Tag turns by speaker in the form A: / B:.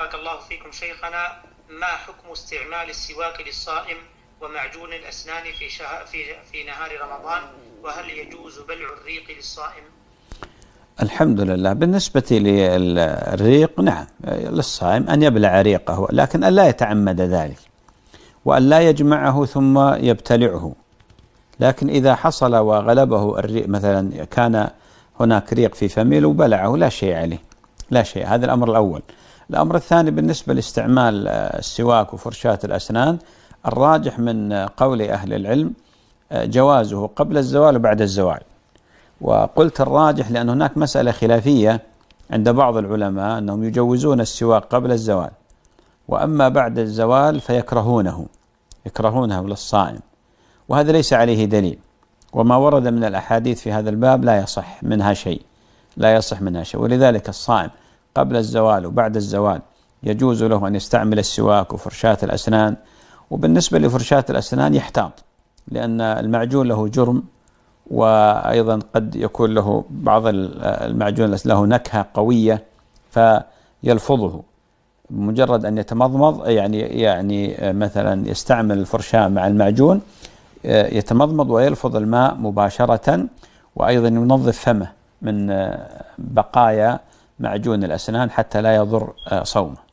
A: بارك الله فيكم شيخنا ما حكم استعمال السواك للصائم ومعجون الأسنان في, في, في نهار رمضان وهل يجوز بلع الريق للصائم
B: الحمد لله بالنسبة للريق نعم للصائم أن يبلع ريقه لكن ألا يتعمد ذلك وأن لا يجمعه ثم يبتلعه لكن إذا حصل وغلبه الريق مثلا كان هناك ريق في فمه وبلعه لا شيء عليه لا شيء هذا الأمر الأول الأمر الثاني بالنسبة لاستعمال آه، السواك وفرشاة الأسنان الراجح من آه، قول أهل العلم آه، جوازه قبل الزوال وبعد الزوال وقلت الراجح لأن هناك مسألة خلافية عند بعض العلماء أنهم يجوزون السواك قبل الزوال وأما بعد الزوال فيكرهونه يكرهونه للصائم وهذا ليس عليه دليل وما ورد من الأحاديث في هذا الباب لا يصح منها شيء لا يصح منها شيء ولذلك الصائم قبل الزوال وبعد الزوال يجوز له أن يستعمل السواك وفرشاة الأسنان وبالنسبة لفرشاة الأسنان يحتاط لأن المعجون له جرم وأيضا قد يكون له بعض المعجون له نكهة قوية فيلفظه مجرد أن يتمضمض يعني يعني مثلا يستعمل الفرشاة مع المعجون يتمضمض ويلفظ الماء مباشرة وأيضا ينظف فمه من بقايا معجون الأسنان حتى لا يضر آه، صومه